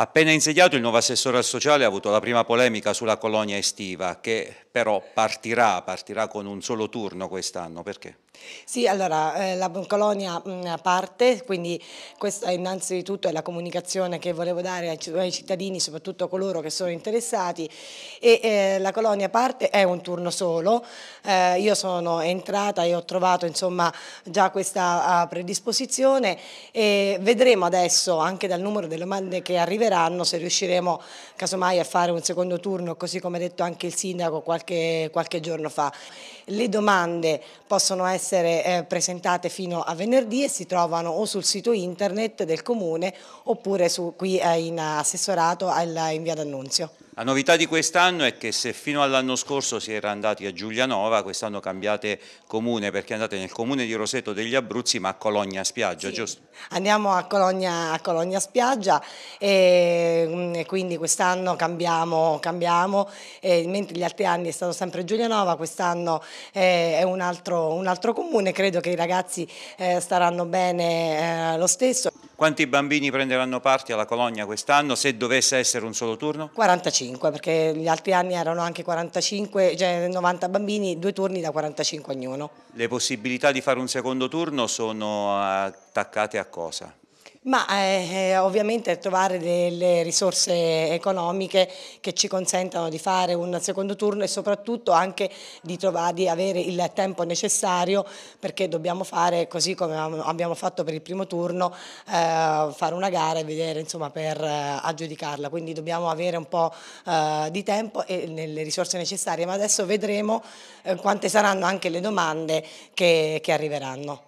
Appena insediato il nuovo assessore al sociale ha avuto la prima polemica sulla colonia estiva che però partirà, partirà, con un solo turno quest'anno, perché? Sì, allora eh, la colonia mh, mm, parte, quindi questa innanzitutto è la comunicazione che volevo dare ai, ai cittadini, soprattutto coloro che sono interessati e eh, la colonia parte è un turno solo, eh, io sono entrata e ho trovato insomma già questa uh, predisposizione e vedremo adesso anche dal numero delle domande che arriveranno se riusciremo casomai a fare un secondo turno, così come ha detto anche il sindaco qualche qualche, qualche giorno fa. Le domande possono essere eh, presentate fino a venerdì e si trovano o sul sito internet del comune oppure su, qui eh, in assessorato al, in via d'annunzio. La novità di quest'anno è che se fino all'anno scorso si era andati a Giulianova, quest'anno cambiate comune perché andate nel comune di Roseto degli Abruzzi ma a Cologna Spiaggia, sì. giusto? Andiamo a Cologna, a Cologna Spiaggia e, mm, e quindi quest'anno cambiamo, cambiamo e, mentre gli altri anni è stato sempre Giulianova, quest'anno è un altro, un altro, comune, credo che i ragazzi eh, staranno bene eh, lo stesso. Quanti bambini prenderanno parte alla Colonia quest'anno se dovesse essere un solo turno? 45 perché gli altri anni erano anche 45, cioè 90 bambini, due turni da 45 ognuno. Le possibilità di fare un secondo turno sono attaccate a cosa? Ma eh, eh, ovviamente trovare delle risorse economiche che ci consentano di fare un secondo turno e soprattutto anche di, trovare, di avere il tempo necessario perché dobbiamo fare così come abbiamo fatto per il primo turno, eh, fare una gara e vedere insomma, per eh, aggiudicarla, quindi dobbiamo avere un po' eh, di tempo e nelle risorse necessarie, ma adesso vedremo eh, quante saranno anche le domande che, che arriveranno.